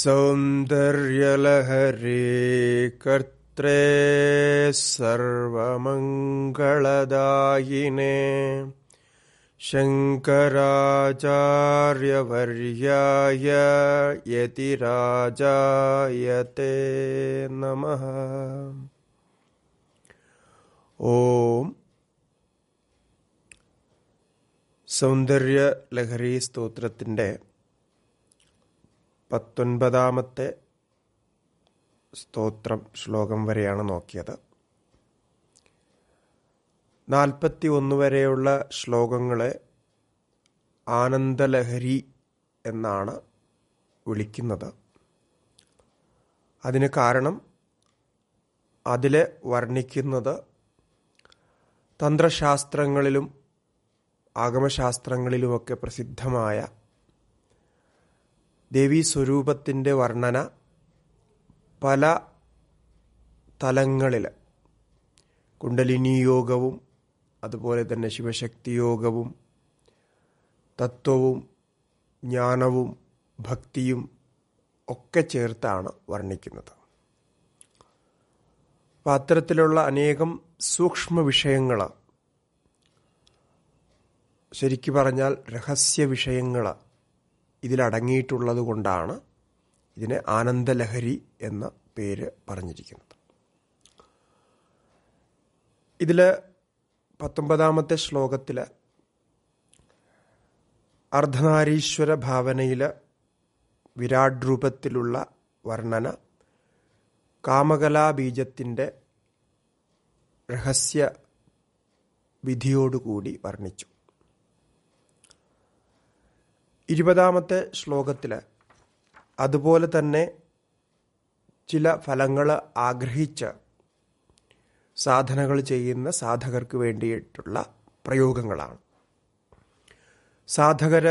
സൗന്ദര്യലഹരി കർത്രേ സർവമംഗളദായിനേ ശങ്കരാചാര്യവർയായ യതിരാജായത്തെ നമ ഓം സൗന്ദര്യ ലഹരി സ്തോത്രത്തിൻ്റെ പത്തൊൻപതാമത്തെ സ്തോത്രം ശ്ലോകം വരെയാണ് നോക്കിയത് നാൽപ്പത്തി ഒന്ന് വരെയുള്ള ശ്ലോകങ്ങളെ ആനന്ദലഹരി എന്നാണ് വിളിക്കുന്നത് അതിന് കാരണം അതിൽ വർണ്ണിക്കുന്നത് തന്ത്രശാസ്ത്രങ്ങളിലും ആഗമശാസ്ത്രങ്ങളിലുമൊക്കെ പ്രസിദ്ധമായ ദേവീസ്വരൂപത്തിന്റെ വർണ്ണന പല തലങ്ങളിൽ കുണ്ടലിനി യോഗവും അതുപോലെ തന്നെ ശിവശക്തി യോഗവും തത്വവും ജ്ഞാനവും ഭക്തിയും ഒക്കെ ചേർത്താണ് വർണ്ണിക്കുന്നത് അപ്പം അത്തരത്തിലുള്ള അനേകം സൂക്ഷ്മ വിഷയങ്ങൾ ശരിക്കു പറഞ്ഞാൽ രഹസ്യ വിഷയങ്ങൾ ഇതിലടങ്ങിയിട്ടുള്ളത് കൊണ്ടാണ് ഇതിനെ ആനന്ദലഹരി എന്ന പേര് പറഞ്ഞിരിക്കുന്നത് ഇതിൽ പത്തൊമ്പതാമത്തെ ശ്ലോകത്തിൽ അർദ്ധനാരീശ്വര ഭാവനയിൽ വിരാട് രൂപത്തിലുള്ള വർണ്ണന കാമകലാബീജത്തിൻ്റെ രഹസ്യ വിധിയോടുകൂടി വർണ്ണിച്ചു ഇരുപതാമത്തെ ശ്ലോകത്തിൽ അതുപോലെ തന്നെ ചില ഫലങ്ങൾ ആഗ്രഹിച്ച് സാധനകൾ ചെയ്യുന്ന സാധകർക്ക് വേണ്ടിയിട്ടുള്ള പ്രയോഗങ്ങളാണ് സാധകർ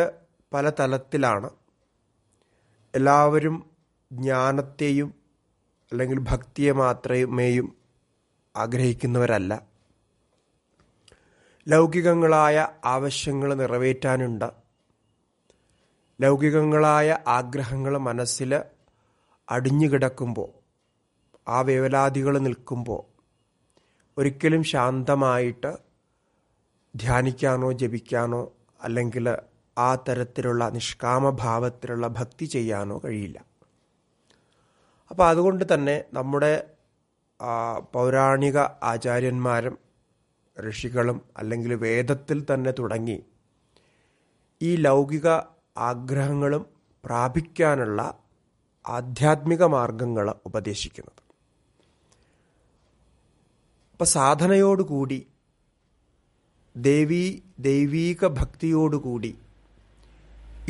പല തലത്തിലാണ് എല്ലാവരും ജ്ഞാനത്തെയും അല്ലെങ്കിൽ ഭക്തിയെ മാത്രമേയും ആഗ്രഹിക്കുന്നവരല്ല ലൗകികങ്ങളായ ആവശ്യങ്ങൾ നിറവേറ്റാനുണ്ട് ലൗകികങ്ങളായ ആഗ്രഹങ്ങൾ മനസ്സിൽ അടിഞ്ഞുകിടക്കുമ്പോൾ ആ വേവലാദികൾ നിൽക്കുമ്പോൾ ഒരിക്കലും ശാന്തമായിട്ട് ധ്യാനിക്കാനോ ജപിക്കാനോ അല്ലെങ്കിൽ ആ തരത്തിലുള്ള നിഷ്കാമഭാവത്തിലുള്ള ഭക്തി ചെയ്യാനോ കഴിയില്ല അപ്പോൾ അതുകൊണ്ട് തന്നെ നമ്മുടെ പൗരാണിക ആചാര്യന്മാരും ഋഷികളും അല്ലെങ്കിൽ വേദത്തിൽ തന്നെ തുടങ്ങി ഈ ലൗകിക ആഗ്രഹങ്ങളും പ്രാപിക്കാനുള്ള ആധ്യാത്മിക മാർഗങ്ങൾ ഉപദേശിക്കുന്നത് അപ്പം സാധനയോടുകൂടി ദേവീ ദൈവീക ഭക്തിയോടുകൂടി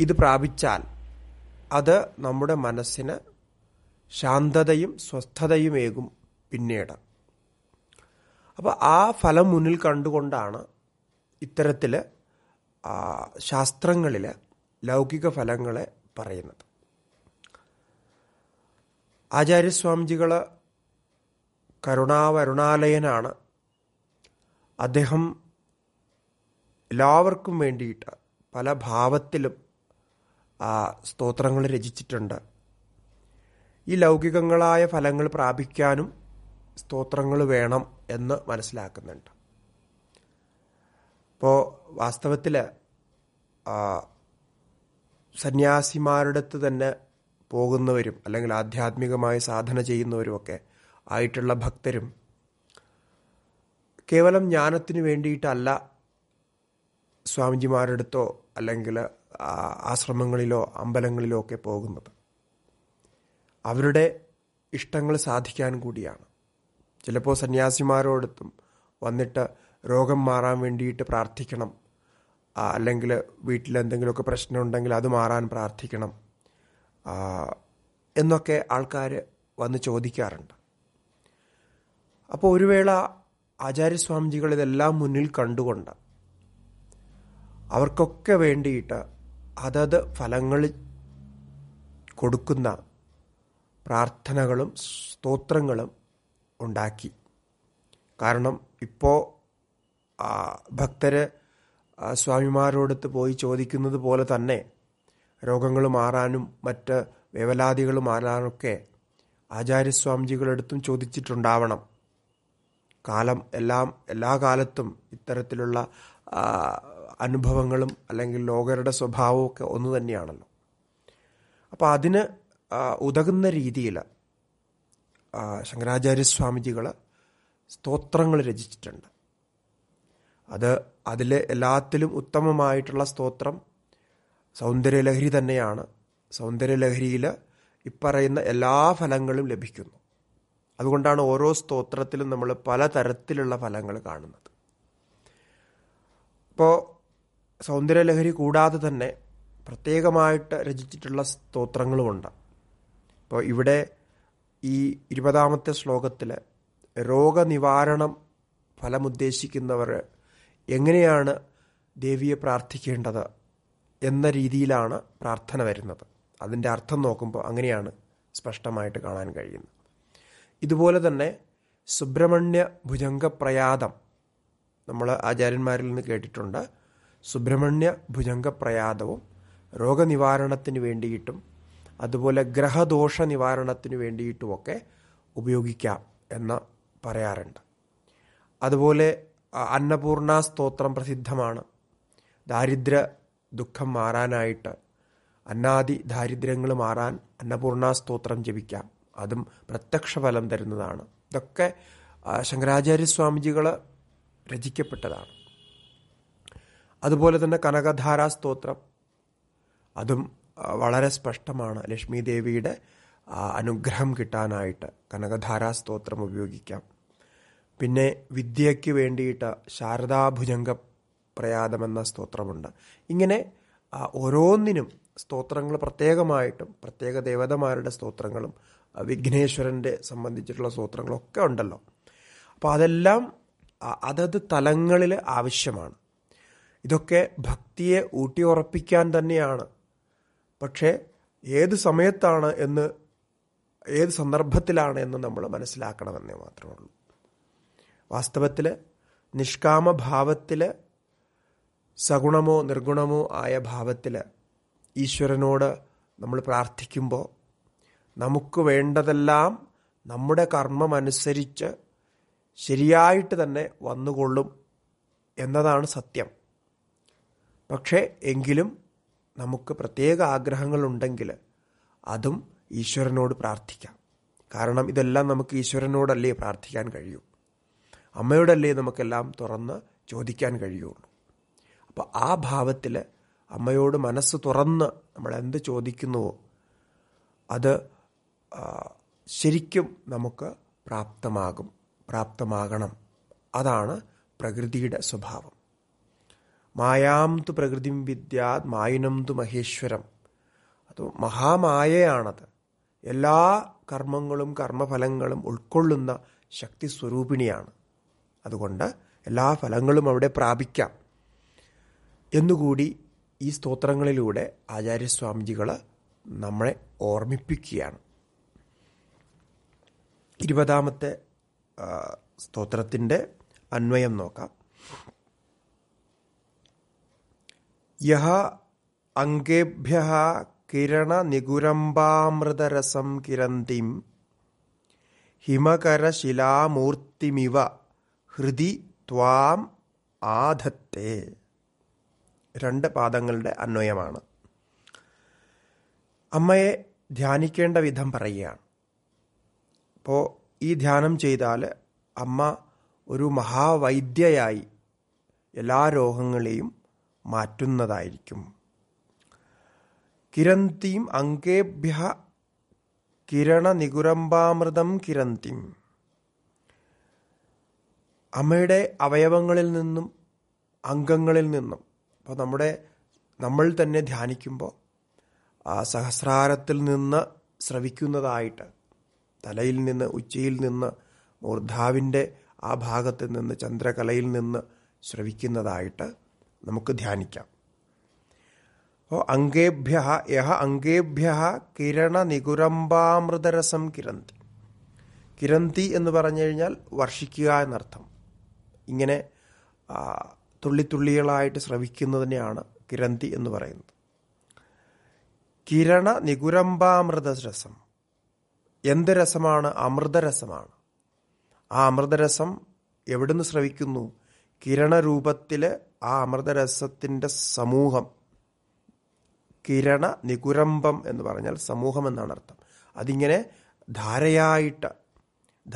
ഇത് പ്രാപിച്ചാൽ അത് നമ്മുടെ മനസ്സിന് ശാന്തതയും സ്വസ്ഥതയുമേകും പിന്നീട് അപ്പോൾ ആ ഫലം മുന്നിൽ കണ്ടുകൊണ്ടാണ് ഇത്തരത്തിൽ ശാസ്ത്രങ്ങളിൽ ലൗകിക ഫലങ്ങളെ പറയുന്നത് ആചാര്യസ്വാമിജികൾ കരുണാവരുണാലയനാണ് അദ്ദേഹം എല്ലാവർക്കും വേണ്ടിയിട്ട് പല ഭാവത്തിലും ആ സ്തോത്രങ്ങൾ രചിച്ചിട്ടുണ്ട് ഈ ലൗകികങ്ങളായ ഫലങ്ങൾ പ്രാപിക്കാനും സ്തോത്രങ്ങൾ വേണം എന്ന് മനസ്സിലാക്കുന്നുണ്ട് അപ്പോൾ വാസ്തവത്തിൽ സന്യാസിമാരടുത്ത് തന്നെ പോകുന്നവരും അല്ലെങ്കിൽ ആധ്യാത്മികമായി സാധന ചെയ്യുന്നവരുമൊക്കെ ആയിട്ടുള്ള ഭക്തരും കേവലം ജ്ഞാനത്തിന് വേണ്ടിയിട്ടല്ല സ്വാമിജിമാരടുത്തോ അല്ലെങ്കിൽ ആശ്രമങ്ങളിലോ അമ്പലങ്ങളിലോ ഒക്കെ പോകുന്നത് അവരുടെ ഇഷ്ടങ്ങൾ സാധിക്കാൻ കൂടിയാണ് ചിലപ്പോൾ സന്യാസിമാരോടത്തും വന്നിട്ട് രോഗം മാറാൻ വേണ്ടിയിട്ട് പ്രാർത്ഥിക്കണം അല്ലെങ്കിൽ വീട്ടിൽ എന്തെങ്കിലുമൊക്കെ പ്രശ്നമുണ്ടെങ്കിൽ അത് മാറാൻ പ്രാർത്ഥിക്കണം എന്നൊക്കെ ആൾക്കാർ വന്ന് ചോദിക്കാറുണ്ട് അപ്പോൾ ഒരു വേള ആചാര്യസ്വാമിജികൾ ഇതെല്ലാം മുന്നിൽ കണ്ടുകൊണ്ട് അവർക്കൊക്കെ വേണ്ടിയിട്ട് അതത് ഫലങ്ങൾ കൊടുക്കുന്ന പ്രാർത്ഥനകളും സ്തോത്രങ്ങളും ഉണ്ടാക്കി കാരണം ഇപ്പോൾ ഭക്തര് സ്വാമിമാരോടത്ത് പോയി ചോദിക്കുന്നത് പോലെ തന്നെ രോഗങ്ങൾ മാറാനും മറ്റ് വേവലാദികൾ മാറാനൊക്കെ ആചാര്യസ്വാമിജികളെടുത്തും ചോദിച്ചിട്ടുണ്ടാവണം കാലം എല്ലാം എല്ലാ കാലത്തും ഇത്തരത്തിലുള്ള അനുഭവങ്ങളും അല്ലെങ്കിൽ ലോകരുടെ സ്വഭാവവും ഒക്കെ ഒന്ന് തന്നെയാണല്ലോ അപ്പോൾ അതിന് ഉതകുന്ന രീതിയിൽ ശങ്കരാചാര്യസ്വാമിജികൾ സ്തോത്രങ്ങൾ രചിച്ചിട്ടുണ്ട് അത് അതിലെ എല്ലാത്തിലും ഉത്തമമായിട്ടുള്ള സ്തോത്രം സൗന്ദര്യലഹരി തന്നെയാണ് സൗന്ദര്യലഹരിയിൽ ഇപ്പറയുന്ന എല്ലാ ഫലങ്ങളും ലഭിക്കുന്നു അതുകൊണ്ടാണ് ഓരോ സ്തോത്രത്തിലും നമ്മൾ പലതരത്തിലുള്ള ഫലങ്ങൾ കാണുന്നത് ഇപ്പോൾ സൗന്ദര്യലഹരി കൂടാതെ തന്നെ പ്രത്യേകമായിട്ട് രചിച്ചിട്ടുള്ള സ്തോത്രങ്ങളുമുണ്ട് ഇപ്പോൾ ഇവിടെ ഈ ഇരുപതാമത്തെ ശ്ലോകത്തിൽ രോഗനിവാരണം ഫലമുദ്ദേശിക്കുന്നവർ എങ്ങനെയാണ് ദേവിയെ പ്രാർത്ഥിക്കേണ്ടത് എന്ന രീതിയിലാണ് പ്രാർത്ഥന വരുന്നത് അതിൻ്റെ അർത്ഥം നോക്കുമ്പോൾ അങ്ങനെയാണ് സ്പഷ്ടമായിട്ട് കാണാൻ കഴിയുന്നത് ഇതുപോലെ തന്നെ സുബ്രഹ്മണ്യ ഭുജംഗപ്രയാതം നമ്മൾ ആചാര്യന്മാരിൽ നിന്ന് കേട്ടിട്ടുണ്ട് സുബ്രഹ്മണ്യ ഭുജംഗപ്രയാതവും രോഗനിവാരണത്തിന് വേണ്ടിയിട്ടും അതുപോലെ ഗ്രഹദോഷ നിവാരണത്തിന് വേണ്ടിയിട്ടുമൊക്കെ ഉപയോഗിക്കാം എന്ന് പറയാറുണ്ട് അതുപോലെ അന്നപൂർണ സ്തോത്രം പ്രസിദ്ധമാണ് ദാരിദ്ര ദുഃഖം മാറാനായിട്ട് അന്നാദി ദാരിദ്ര്യങ്ങൾ മാറാൻ അന്നപൂർണ സ്തോത്രം ജപിക്കാം അതും പ്രത്യക്ഷ ഫലം തരുന്നതാണ് ഇതൊക്കെ ശങ്കരാചാര്യസ്വാമിജികൾ രചിക്കപ്പെട്ടതാണ് അതുപോലെ തന്നെ കനകധാരാ സ്തോത്രം അതും വളരെ സ്പഷ്ടമാണ് ലക്ഷ്മി ദേവിയുടെ അനുഗ്രഹം കിട്ടാനായിട്ട് കനകധാരാ സ്തോത്രം ഉപയോഗിക്കാം പിന്നെ വിദ്യയ്ക്ക് വേണ്ടിയിട്ട് ശാരദാഭുജംഗ പ്രയാതമെന്ന സ്തോത്രമുണ്ട് ഇങ്ങനെ ഓരോന്നിനും സ്തോത്രങ്ങൾ പ്രത്യേകമായിട്ടും പ്രത്യേക ദേവതമാരുടെ സ്തോത്രങ്ങളും വിഘ്നേശ്വരൻ്റെ സംബന്ധിച്ചിട്ടുള്ള സ്തോത്രങ്ങളൊക്കെ ഉണ്ടല്ലോ അപ്പോൾ അതെല്ലാം അതത് തലങ്ങളിൽ ആവശ്യമാണ് ഇതൊക്കെ ഭക്തിയെ ഊട്ടിയുറപ്പിക്കാൻ തന്നെയാണ് പക്ഷേ ഏത് സമയത്താണ് എന്ന് ഏത് സന്ദർഭത്തിലാണ് എന്ന് നമ്മൾ മനസ്സിലാക്കണമെന്നേ മാത്രമേ ഉള്ളൂ വാസ്തവത്തിൽ നിഷ്കാമഭാവത്തിൽ സഗുണമോ നിർഗുണമോ ആയ ഭാവത്തിൽ ഈശ്വരനോട് നമ്മൾ പ്രാർത്ഥിക്കുമ്പോൾ നമുക്ക് വേണ്ടതെല്ലാം നമ്മുടെ കർമ്മമനുസരിച്ച് ശരിയായിട്ട് തന്നെ വന്നുകൊള്ളും എന്നതാണ് സത്യം പക്ഷേ എങ്കിലും നമുക്ക് പ്രത്യേക ആഗ്രഹങ്ങളുണ്ടെങ്കിൽ അതും ഈശ്വരനോട് പ്രാർത്ഥിക്കാം കാരണം ഇതെല്ലാം നമുക്ക് ഈശ്വരനോടല്ലേ പ്രാർത്ഥിക്കാൻ കഴിയൂ അമ്മയോടല്ലേ അല്ലേ നമുക്കെല്ലാം തുറന്ന് ചോദിക്കാൻ കഴിയുള്ളൂ അപ്പോൾ ആ ഭാവത്തിൽ അമ്മയോട് മനസ്സ് തുറന്ന് നമ്മൾ എന്ത് ചോദിക്കുന്നുവോ അത് ശരിക്കും നമുക്ക് പ്രാപ്തമാകും പ്രാപ്തമാകണം അതാണ് പ്രകൃതിയുടെ സ്വഭാവം മായാം തു പ്രകൃതിം വിദ്യാത് മായുനം തു മഹേശ്വരം അത് മഹാമായയാണത് എല്ലാ കർമ്മങ്ങളും കർമ്മഫലങ്ങളും ഉൾക്കൊള്ളുന്ന ശക്തി സ്വരൂപിണിയാണ് അതുകൊണ്ട് എല്ലാ ഫലങ്ങളും അവിടെ പ്രാപിക്കാം എന്നുകൂടി ഈ സ്തോത്രങ്ങളിലൂടെ ആചാര്യസ്വാമിജികൾ നമ്മളെ ഓർമ്മിപ്പിക്കുകയാണ് ഇരുപതാമത്തെ സ്തോത്രത്തിൻ്റെ അന്വയം നോക്കാം യഹ അംഗേഭ്യ കിരണ നിഗുരംബാമൃതരസം കിരന്തിം ഹിമകരശിലാമൂർത്തിമിവ ഹൃദി ത്വാം ആധത്തെ രണ്ട് പാദങ്ങളുടെ അന്വയമാണ് അമ്മയെ ധ്യാനിക്കേണ്ട വിധം പറയുകയാണ് അപ്പോൾ ഈ ധ്യാനം ചെയ്താൽ അമ്മ ഒരു മഹാവൈദ്യയായി എല്ലാ രോഗങ്ങളെയും മാറ്റുന്നതായിരിക്കും കിരന്തിയും അങ്കേഭ്യ കിരണ നികുരമ്പാമൃതം കിരന്തിം അമ്മയുടെ അവയവങ്ങളിൽ നിന്നും അംഗങ്ങളിൽ നിന്നും അപ്പോൾ നമ്മുടെ നമ്മൾ തന്നെ ധ്യാനിക്കുമ്പോൾ ആ സഹസ്രാരത്തിൽ നിന്ന് ശ്രവിക്കുന്നതായിട്ട് തലയിൽ നിന്ന് ഉച്ചയിൽ നിന്ന് മൂർധാവിൻ്റെ ആ ഭാഗത്ത് നിന്ന് ചന്ദ്രകലയിൽ നിന്ന് ശ്രവിക്കുന്നതായിട്ട് നമുക്ക് ധ്യാനിക്കാം അപ്പോൾ അംഗേഭ്യ യഹ അംഗേഭ്യ കിരണ നികുരമ്പാമൃതരസം കിരന്തി കിരന്തി എന്ന് പറഞ്ഞു കഴിഞ്ഞാൽ വർഷിക്കുക എന്നർത്ഥം ഇങ്ങനെ തുള്ളിത്തുള്ളികളായിട്ട് ശ്രവിക്കുന്നതിനെയാണ് കിരന്തി എന്ന് പറയുന്നത് കിരണ നികുരമ്പാമൃത രസം എന്ത് രസമാണ് അമൃതരസമാണ് ആ അമൃതരസം എവിടുന്ന് ശ്രവിക്കുന്നു കിരണരൂപത്തിൽ ആ അമൃതരസത്തിൻ്റെ സമൂഹം കിരണ നികുരമ്പം എന്ന് പറഞ്ഞാൽ സമൂഹം എന്നാണ് അർത്ഥം അതിങ്ങനെ ധാരയായിട്ട്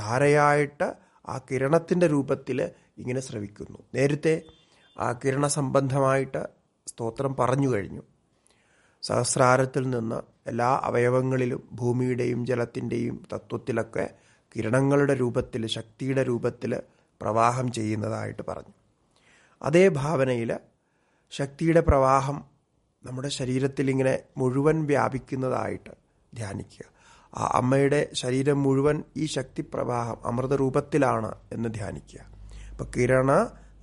ധാരയായിട്ട് ആ കിരണത്തിൻ്റെ രൂപത്തിൽ ഇങ്ങനെ ശ്രവിക്കുന്നു നേരത്തെ ആ കിരണ സംബന്ധമായിട്ട് സ്തോത്രം പറഞ്ഞു കഴിഞ്ഞു സഹസ്രാരത്തിൽ നിന്ന് എല്ലാ അവയവങ്ങളിലും ഭൂമിയുടെയും ജലത്തിൻ്റെയും തത്വത്തിലൊക്കെ കിരണങ്ങളുടെ രൂപത്തിൽ ശക്തിയുടെ രൂപത്തിൽ പ്രവാഹം ചെയ്യുന്നതായിട്ട് പറഞ്ഞു അതേ ഭാവനയിൽ ശക്തിയുടെ പ്രവാഹം നമ്മുടെ ശരീരത്തിൽ ഇങ്ങനെ മുഴുവൻ വ്യാപിക്കുന്നതായിട്ട് ധ്യാനിക്കുക ആ അമ്മയുടെ ശരീരം മുഴുവൻ ഈ ശക്തിപ്രവാഹം അമൃതരൂപത്തിലാണ് എന്ന് ധ്യാനിക്കുക ഇപ്പൊ കിരണ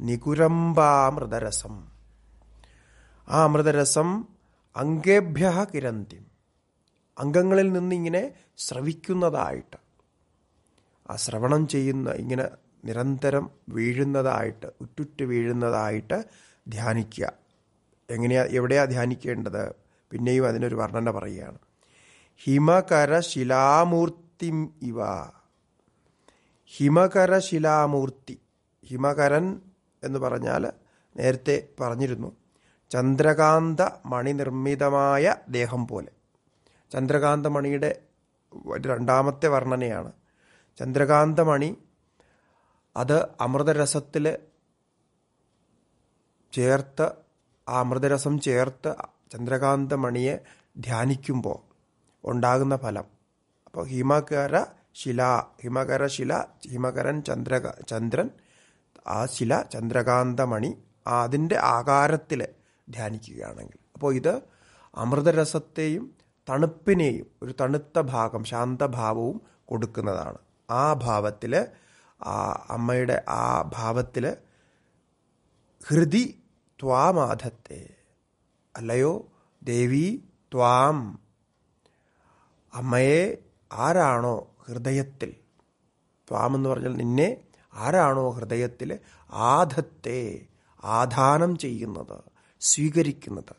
നികുരമ്പാമൃതരസം ആ അമൃതരസം അംഗേഭ്യ കിരന്തി അംഗങ്ങളിൽ നിന്ന് ഇങ്ങനെ ശ്രവിക്കുന്നതായിട്ട് ആ ശ്രവണം ചെയ്യുന്ന ഇങ്ങനെ നിരന്തരം വീഴുന്നതായിട്ട് ഉറ്റുറ്റ് വീഴുന്നതായിട്ട് ധ്യാനിക്കുക എങ്ങനെയാ എവിടെയാ ധ്യാനിക്കേണ്ടത് പിന്നെയും അതിനൊരു വർണ്ണന പറയുകയാണ് ഹിമകര ശിലാമൂർത്തി ഇവ ഹിമകര ശിലാമൂർത്തി ഹിമകരൻ എന്ന് പറഞ്ഞാൽ നേരത്തെ പറഞ്ഞിരുന്നു ചന്ദ്രകാന്ത മണി നിർമ്മിതമായ ദേഹം പോലെ ചന്ദ്രകാന്ത മണിയുടെ രണ്ടാമത്തെ വർണ്ണനയാണ് ചന്ദ്രകാന്ത മണി അത് അമൃതരസത്തിൽ ചേർത്ത് ആ അമൃതരസം ചേർത്ത് ചന്ദ്രകാന്ത മണിയെ ധ്യാനിക്കുമ്പോൾ ഉണ്ടാകുന്ന ഫലം അപ്പോൾ ഹിമകര ശില ഹിമകര ശില ഹിമകരൻ ചന്ദ്ര ചന്ദ്രൻ ആ ശില ചന്ദ്രകാന്തമണി അതിൻ്റെ ആകാരത്തിൽ ധ്യാനിക്കുകയാണെങ്കിൽ അപ്പോൾ ഇത് അമൃതരസത്തെയും തണുപ്പിനെയും ഒരു തണുത്ത ഭാഗം ശാന്തഭാവവും കൊടുക്കുന്നതാണ് ആ ഭാവത്തിൽ ആ അമ്മയുടെ ആ ഭാവത്തിൽ ഹൃദി ത്വാമാധത്തെ അല്ലയോ ദേവി ത്വാം അമ്മയെ ആരാണോ ഹൃദയത്തിൽ ത്വാം എന്ന് പറഞ്ഞാൽ നിന്നെ ആരാണോ ഹൃദയത്തിൽ ആധത്തെ ആധാനം ചെയ്യുന്നത് സ്വീകരിക്കുന്നത്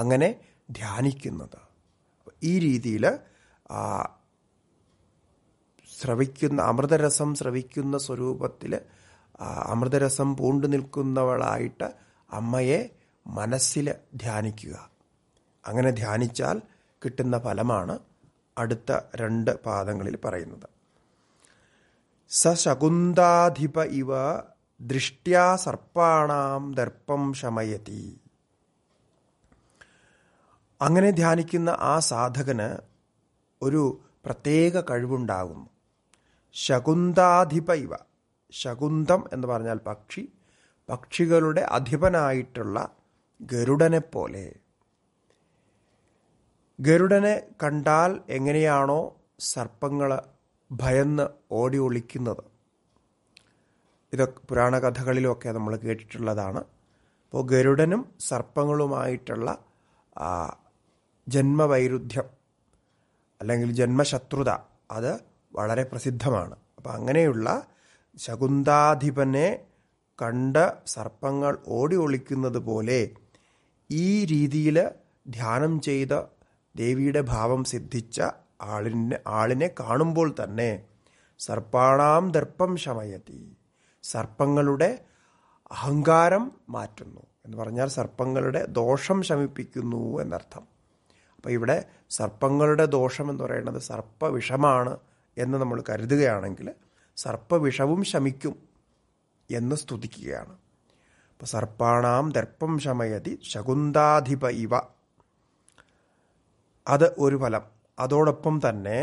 അങ്ങനെ ധ്യാനിക്കുന്നത് ഈ രീതിയിൽ ശ്രവിക്കുന്ന അമൃതരസം ശ്രവിക്കുന്ന സ്വരൂപത്തിൽ അമൃതരസം പൂണ്ടു നിൽക്കുന്നവളായിട്ട് അമ്മയെ മനസ്സിൽ ധ്യാനിക്കുക അങ്ങനെ ധ്യാനിച്ചാൽ കിട്ടുന്ന ഫലമാണ് അടുത്ത രണ്ട് പാദങ്ങളിൽ പറയുന്നത് സ ഇവ ദൃഷ്ട്യാ സർപ്പാണാം ദർപ്പം ശമയതി അങ്ങനെ ധ്യാനിക്കുന്ന ആ സാധകന് ഒരു പ്രത്യേക കഴിവുണ്ടാകുന്നു ശകുന്താധിപ ഇവ ശകുന്തം എന്ന് പറഞ്ഞാൽ പക്ഷി പക്ഷികളുടെ അധിപനായിട്ടുള്ള ഗരുഡനെ പോലെ ഗരുഡനെ കണ്ടാൽ എങ്ങനെയാണോ സർപ്പങ്ങൾ ഭയന്ന് ഓടി ഒളിക്കുന്നത് ഇതൊക്കെ കഥകളിലൊക്കെ നമ്മൾ കേട്ടിട്ടുള്ളതാണ് അപ്പോൾ ഗരുഡനും സർപ്പങ്ങളുമായിട്ടുള്ള ജന്മവൈരുദ്ധ്യം അല്ലെങ്കിൽ ജന്മശത്രുത അത് വളരെ പ്രസിദ്ധമാണ് അപ്പം അങ്ങനെയുള്ള ശകുന്താധിപനെ കണ്ട് സർപ്പങ്ങൾ ഓടി ഒളിക്കുന്നത് പോലെ ഈ രീതിയിൽ ധ്യാനം ചെയ്ത ദേവിയുടെ ഭാവം സിദ്ധിച്ച ആളിനെ ആളിനെ കാണുമ്പോൾ തന്നെ സർപ്പാണാം ദർപ്പം ശമയത്തി സർപ്പങ്ങളുടെ അഹങ്കാരം മാറ്റുന്നു എന്ന് പറഞ്ഞാൽ സർപ്പങ്ങളുടെ ദോഷം ശമിപ്പിക്കുന്നു എന്നർത്ഥം അപ്പോൾ ഇവിടെ സർപ്പങ്ങളുടെ ദോഷം എന്ന് പറയുന്നത് സർപ്പവിഷമാണ് എന്ന് നമ്മൾ കരുതുകയാണെങ്കിൽ സർപ്പവിഷവും ശമിക്കും എന്ന് സ്തുതിക്കുകയാണ് അപ്പോൾ സർപ്പാണാം ദർപ്പം ശമയതി ശകുന്താധിപ ഇവ അത് ഒരു ഫലം അതോടൊപ്പം തന്നെ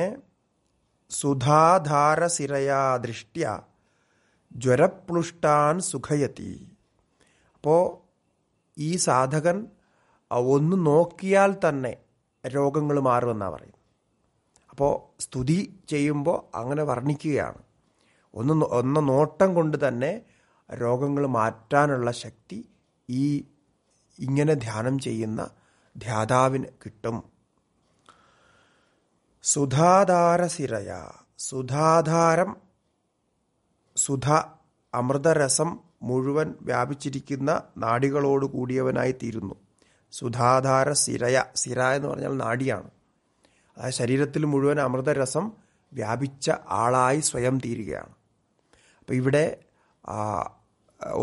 സുധാധാര സിരയാ ദൃഷ്ട്യ ജ്വരപ്ലുഷ്ടാൻ സുഖയത്തി അപ്പോൾ ഈ സാധകൻ ഒന്ന് നോക്കിയാൽ തന്നെ രോഗങ്ങൾ മാറുമെന്നാണ് പറയുന്നത് അപ്പോൾ സ്തുതി ചെയ്യുമ്പോൾ അങ്ങനെ വർണ്ണിക്കുകയാണ് ഒന്ന് ഒന്ന് നോട്ടം കൊണ്ട് തന്നെ രോഗങ്ങൾ മാറ്റാനുള്ള ശക്തി ഈ ഇങ്ങനെ ധ്യാനം ചെയ്യുന്ന ധ്യാതാവിന് കിട്ടും സുധാധാരസിരയ സുധാധാരം സുധ അമൃതരസം മുഴുവൻ വ്യാപിച്ചിരിക്കുന്ന നാടികളോട് കൂടിയവനായി തീരുന്നു സുധാധാര സിരയ സിര എന്ന് പറഞ്ഞാൽ നാടിയാണ് അതായത് ശരീരത്തിൽ മുഴുവൻ അമൃതരസം വ്യാപിച്ച ആളായി സ്വയം തീരുകയാണ് അപ്പോൾ ഇവിടെ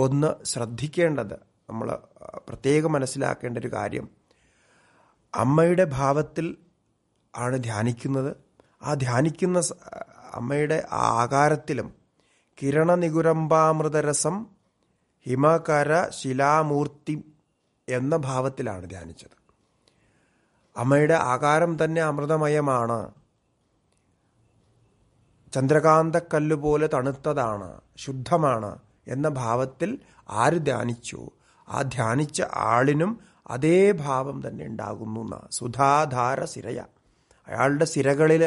ഒന്ന് ശ്രദ്ധിക്കേണ്ടത് നമ്മൾ പ്രത്യേകം മനസ്സിലാക്കേണ്ട ഒരു കാര്യം അമ്മയുടെ ഭാവത്തിൽ ആണ് ധ്യാനിക്കുന്നത് ആ ധ്യാനിക്കുന്ന അമ്മയുടെ ആ ആകാരത്തിലും കിരണനികുരമ്പാമൃതരസം ഹിമകര ശിലാമൂർത്തി എന്ന ഭാവത്തിലാണ് ധ്യാനിച്ചത് അമ്മയുടെ ആകാരം തന്നെ അമൃതമയമാണ് ചന്ദ്രകാന്തക്കല്ല് പോലെ തണുത്തതാണ് ശുദ്ധമാണ് എന്ന ഭാവത്തിൽ ആര് ധ്യാനിച്ചു ആ ധ്യാനിച്ച ആളിനും അതേ ഭാവം തന്നെ ഉണ്ടാകുന്നു സുധാധാര സിരയാണ് അയാളുടെ സിരകളിൽ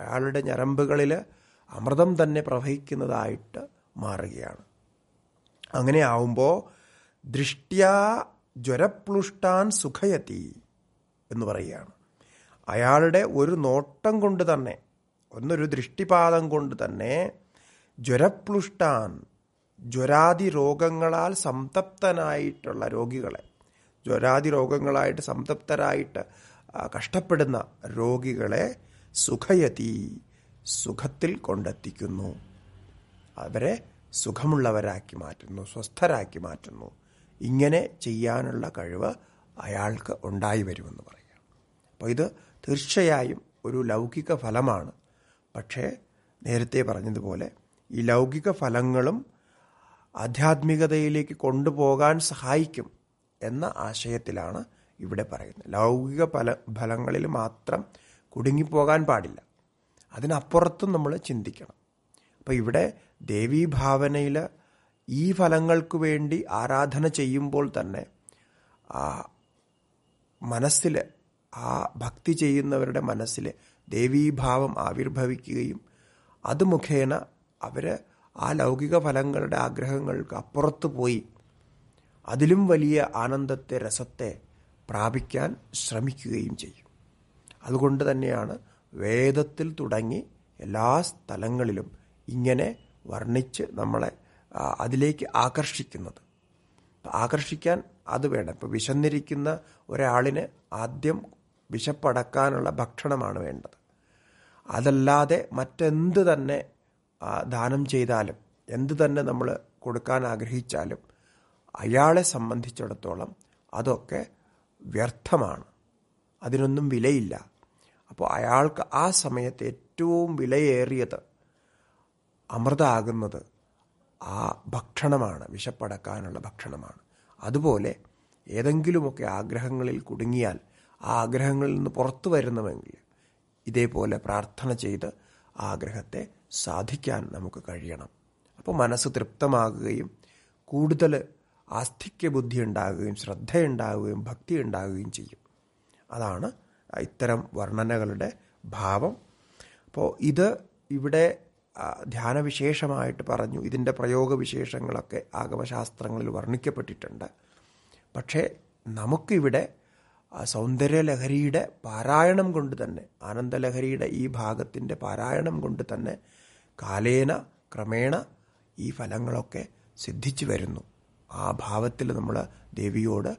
അയാളുടെ ഞരമ്പുകളിൽ അമൃതം തന്നെ പ്രവഹിക്കുന്നതായിട്ട് മാറുകയാണ് അങ്ങനെ ആവുമ്പോൾ ദൃഷ്ട്യാ ജ്വരപ്ലുഷ്ടാൻ സുഖയതി എന്ന് പറയുകയാണ് അയാളുടെ ഒരു നോട്ടം കൊണ്ട് തന്നെ ഒന്നൊരു ദൃഷ്ടിപാതം കൊണ്ട് തന്നെ ജ്വരപ്ലുഷ്ടാൻ ജ്വരാതി രോഗങ്ങളാൽ സംതപ്തനായിട്ടുള്ള രോഗികളെ ജ്വരാതി രോഗങ്ങളായിട്ട് സംതപ്തരായിട്ട് കഷ്ടപ്പെടുന്ന രോഗികളെ സുഖയതി സുഖത്തിൽ കൊണ്ടെത്തിക്കുന്നു അവരെ സുഖമുള്ളവരാക്കി മാറ്റുന്നു സ്വസ്ഥരാക്കി മാറ്റുന്നു ഇങ്ങനെ ചെയ്യാനുള്ള കഴിവ് അയാൾക്ക് ഉണ്ടായി വരുമെന്ന് പറയാം അപ്പോൾ ഇത് തീർച്ചയായും ഒരു ലൗകിക ഫലമാണ് പക്ഷേ നേരത്തെ പറഞ്ഞതുപോലെ ഈ ലൗകിക ഫലങ്ങളും ആധ്യാത്മികതയിലേക്ക് കൊണ്ടുപോകാൻ സഹായിക്കും എന്ന ആശയത്തിലാണ് ഇവിടെ പറയുന്നത് ലൗകിക ഫല ഫലങ്ങളിൽ മാത്രം കുടുങ്ങിപ്പോകാൻ പാടില്ല അതിനപ്പുറത്തും നമ്മൾ ചിന്തിക്കണം അപ്പോൾ ഇവിടെ ഭാവനയിൽ ഈ ഫലങ്ങൾക്ക് വേണ്ടി ആരാധന ചെയ്യുമ്പോൾ തന്നെ ആ മനസ്സിൽ ആ ഭക്തി ചെയ്യുന്നവരുടെ മനസ്സിൽ ദേവീഭാവം ആവിർഭവിക്കുകയും അത് മുഖേന അവർ ആ ലൗകിക ഫലങ്ങളുടെ ആഗ്രഹങ്ങൾക്ക് അപ്പുറത്ത് പോയി അതിലും വലിയ ആനന്ദത്തെ രസത്തെ പ്രാപിക്കാൻ ശ്രമിക്കുകയും ചെയ്യും അതുകൊണ്ട് തന്നെയാണ് വേദത്തിൽ തുടങ്ങി എല്ലാ സ്ഥലങ്ങളിലും ഇങ്ങനെ വർണ്ണിച്ച് നമ്മളെ അതിലേക്ക് ആകർഷിക്കുന്നത് ആകർഷിക്കാൻ അത് വേണം ഇപ്പോൾ വിശന്നിരിക്കുന്ന ഒരാളിന് ആദ്യം വിശപ്പടക്കാനുള്ള ഭക്ഷണമാണ് വേണ്ടത് അതല്ലാതെ മറ്റെന്ത് തന്നെ ദാനം ചെയ്താലും എന്ത് തന്നെ നമ്മൾ കൊടുക്കാൻ ആഗ്രഹിച്ചാലും അയാളെ സംബന്ധിച്ചിടത്തോളം അതൊക്കെ വ്യർത്ഥമാണ് അതിനൊന്നും വിലയില്ല അപ്പോൾ അയാൾക്ക് ആ സമയത്ത് ഏറ്റവും വിലയേറിയത് അമൃതാകുന്നത് ആ ഭക്ഷണമാണ് വിശപ്പടക്കാനുള്ള ഭക്ഷണമാണ് അതുപോലെ ഏതെങ്കിലുമൊക്കെ ആഗ്രഹങ്ങളിൽ കുടുങ്ങിയാൽ ആ ആഗ്രഹങ്ങളിൽ നിന്ന് പുറത്തു വരുന്നുവെങ്കിൽ ഇതേപോലെ പ്രാർത്ഥന ചെയ്ത് ആഗ്രഹത്തെ സാധിക്കാൻ നമുക്ക് കഴിയണം അപ്പോൾ മനസ്സ് തൃപ്തമാകുകയും കൂടുതൽ ആസ്ഥിക്യ ബുദ്ധി ഉണ്ടാകുകയും ശ്രദ്ധയുണ്ടാകുകയും ഭക്തി ഉണ്ടാകുകയും ചെയ്യും അതാണ് ഇത്തരം വർണ്ണനകളുടെ ഭാവം അപ്പോൾ ഇത് ഇവിടെ ധ്യാനവിശേഷമായിട്ട് പറഞ്ഞു ഇതിൻ്റെ പ്രയോഗവിശേഷങ്ങളൊക്കെ ആഗമശാസ്ത്രങ്ങളിൽ വർണ്ണിക്കപ്പെട്ടിട്ടുണ്ട് പക്ഷേ നമുക്കിവിടെ സൗന്ദര്യലഹരിയുടെ പാരായണം കൊണ്ട് തന്നെ ആനന്ദലഹരിയുടെ ഈ ഭാഗത്തിൻ്റെ പാരായണം കൊണ്ട് തന്നെ കാലേന ക്രമേണ ഈ ഫലങ്ങളൊക്കെ സിദ്ധിച്ചു വരുന്നു ആ ഭാവത്തിൽ നമ്മൾ ദേവിയോട്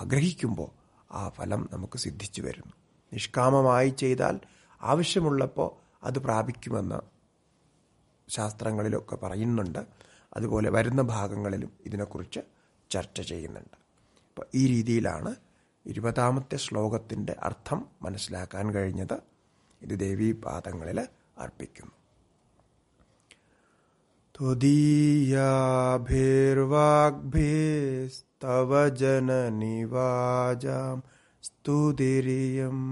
ആഗ്രഹിക്കുമ്പോൾ ആ ഫലം നമുക്ക് സിദ്ധിച്ചു വരുന്നു നിഷ്കാമമായി ചെയ്താൽ ആവശ്യമുള്ളപ്പോൾ അത് പ്രാപിക്കുമെന്ന് ശാസ്ത്രങ്ങളിലൊക്കെ പറയുന്നുണ്ട് അതുപോലെ വരുന്ന ഭാഗങ്ങളിലും ഇതിനെക്കുറിച്ച് ചർച്ച ചെയ്യുന്നുണ്ട് അപ്പോൾ ഈ രീതിയിലാണ് ഇരുപതാമത്തെ ശ്ലോകത്തിൻ്റെ അർത്ഥം മനസ്സിലാക്കാൻ കഴിഞ്ഞത് ഇത് ദേവീപാദങ്ങളിൽ അർപ്പിക്കുന്നു त्वदीयाभिर्वाग्भिस्तव तो जननि वाजां स्तुतिरियम्